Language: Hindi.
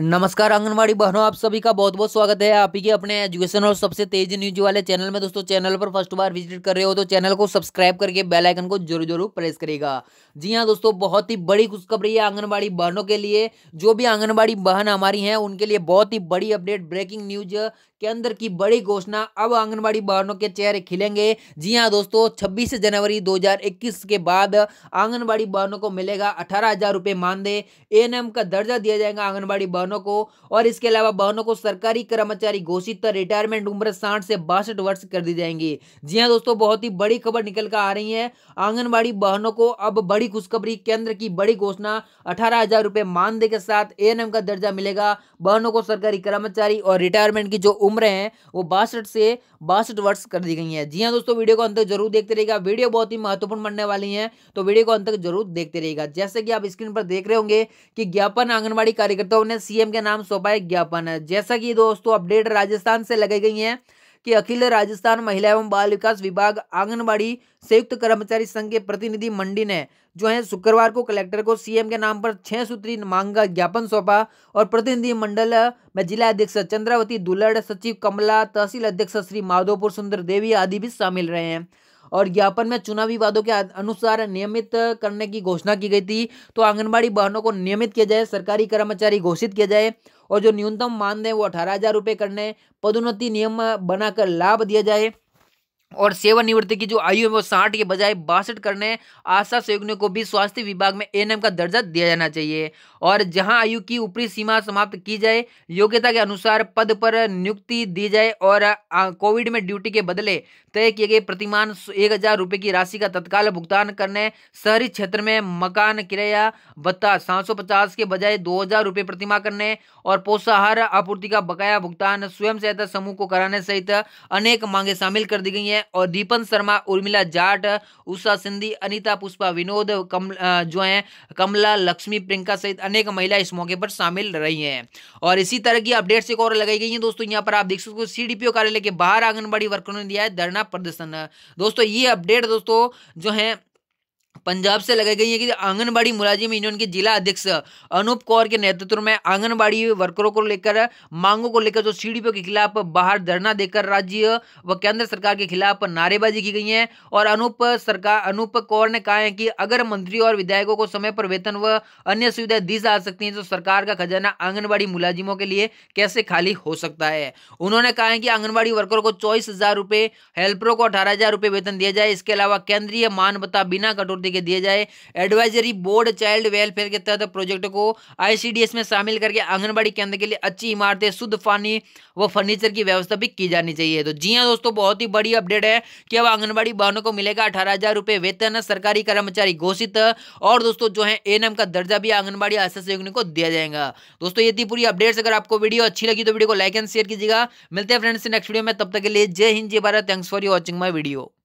नमस्कार आंगनवाड़ी बहनों आप सभी का बहुत बहुत स्वागत है आप ही के अपने एजुकेशन और सबसे तेज न्यूज वाले चैनल में दोस्तों चैनल पर फर्स्ट बार विजिट कर रहे हो तो चैनल को सब्सक्राइब करके बेल आइकन को जरूर जरूर प्रेस करेगा जी हाँ दोस्तों बहुत ही बड़ी खुशखबरी है आंगनबाड़ी बहनों के लिए जो भी आंगनबाड़ी बहन हमारी हैं उनके लिए बहुत ही बड़ी अपडेट ब्रेकिंग न्यूज के अंदर की बड़ी घोषणा अब आंगनबाड़ी बहनों के चेहरे खिलेंगे जी हाँ दोस्तों छब्बीस जनवरी 2021 के बाद आंगनबाड़ी बहनों को मिलेगा अठारह हजार रुपये मानदेय एम का दर्जा दिया जाएगा आंगनबाड़ी बहनों बहनों को और इसके अलावा बहनों को सरकारी कर्मचारी घोषित रिटायरमेंट उम्र साठ से बासठ वर्ष कर दी जाएंगी जी हाँ दोस्तों बहुत ही बड़ी खबर निकल कर आ रही है आंगनबाड़ी बहनों को अब बड़ी खुशखबरी केंद्र की बड़ी घोषणा अठारह हजार रुपए मानदेय के साथ ए का दर्जा मिलेगा बहनों को सरकारी कर्मचारी और रिटायरमेंट की जो उम्र है वो बासठ से बासठ वर्ष कर दी गई है जी हाँ दोस्तों वीडियो को अंत तक जरूर देखते रहेगा वीडियो बहुत ही महत्वपूर्ण बनने वाली है तो वीडियो को अंत तक जरूर देखते रहेगा जैसे कि आप स्क्रीन पर देख रहे होंगे कि ज्ञापन आंगनबाड़ी कार्यकर्ताओं ने सी सीएम के नाम सौंपा एक ज्ञापन है जैसा कि दोस्तों अपडेट राजस्थान से लगाई गई है कि अखिल राजस्थान महिला एवं बाल विकास विभाग आंगनबाड़ी संयुक्त कर्मचारी संघ के प्रतिनिधि मंडी ने जो है शुक्रवार को कलेक्टर को सीएम के नाम पर छह सूत्री मांग का ज्ञापन सौंपा और प्रतिनिधि मंडल में जिला अध्यक्ष चंद्रावती दुलड़ सचिव कमला तहसील अध्यक्ष श्री माधोपुर सुंदर देवी आदि भी शामिल रहे हैं और ज्ञापन में चुनावी वादों के अनुसार नियमित करने की घोषणा की गई थी तो आंगनबाड़ी बहनों को नियमित किया जाए सरकारी कर्मचारी घोषित किया जाए और जो न्यूनतम मानदेय वो अठारह हज़ार रुपये करने पदोन्नति नियम बनाकर लाभ दिया जाए और सेवानिवृत्ति की जो आयु है वो साठ के बजाय बासठ करने आशा सहयोगियों को भी स्वास्थ्य विभाग में एनएम का दर्जा दिया जाना चाहिए और जहां आयु की ऊपरी सीमा समाप्त की जाए योग्यता के अनुसार पद पर नियुक्ति दी जाए और कोविड में ड्यूटी के बदले तय किए गए प्रतिमान एक हजार रुपये की राशि का तत्काल भुगतान करने शहरी क्षेत्र में मकान किराया भत्ता सात सौ पचास के बजाय दो हजार प्रतिमा करने और पोषाहार आपूर्ति का बकाया भुगतान स्वयं सहायता समूह को कराने सहित अनेक मांगे शामिल कर दी गई हैं हैं और दीपन शर्मा उर्मिला जाट उषा सिंधी अनिता पुष्पा विनोद कम जो हैं कमला लक्ष्मी प्रियंका सहित अनेक महिला इस मौके पर शामिल रही हैं और इसी तरह की अपडेट्स एक और लगाई गई हैं दोस्तों यहाँ पर आप देख सकते हो सीडीपीओ कार्यालय के बाहर आंगनबाड़ी वर्करों ने दिया है धरना प्रदर्शन दोस्तों ये अपडेट दोस्तों जो है पंजाब से लगाई गई है कि आंगनबाड़ी मुलाजिम यूनियन के जिला अध्यक्ष अनूप कौर के नेतृत्व में आंगनबाड़ी वर्करों को लेकर मांगों को लेकर जो सीडीपीओ के खिलाफ बाहर धरना देकर राज्य व केंद्र सरकार के खिलाफ नारेबाजी की गई है और अनूप सरकार अनूप कौर ने कहा है कि अगर मंत्री और विधायकों को समय पर वेतन व अन्य सुविधाएं दी जा सकती है तो सरकार का खजाना आंगनबाड़ी मुलाजिमों के लिए कैसे खाली हो सकता है उन्होंने कहा है कि आंगनबाड़ी वर्करों को चौबीस हेल्परों को अठारह वेतन दिया जाए इसके अलावा केंद्रीय मानवता बिना कटौती देखिए दिया जाए एडवाइजरी बोर्ड चाइल्ड वेलफेयर के तहत प्रोजेक्ट को आईसीडीएस में शामिल करके आंगनबाड़ी केंद्र के लिए अच्छी इमारतें शुद्ध पानी व फर्नीचर की व्यवस्था भी की जानी चाहिए तो जी हाँ दोस्तों बहुत ही बड़ी अपडेट है कि अब आंगनबाड़ी बहनों को मिलेगा अठारह हजार वेतन सरकारी कर्मचारी घोषित और दोस्तों जो है एएनएम का दर्जा भी आंगनबाड़ी आशा सहयोगिनी को दिया जाएगा दोस्तों ये थी पूरी अपडेट्स अगर आपको वीडियो अच्छी लगी तो वीडियो को लाइक एंड शेयर कीजिएगा मिलते हैं फ्रेंड्स नेक्स्ट वीडियो में तब तक के लिए जय हिंद जय Bharat thanks for you watching my video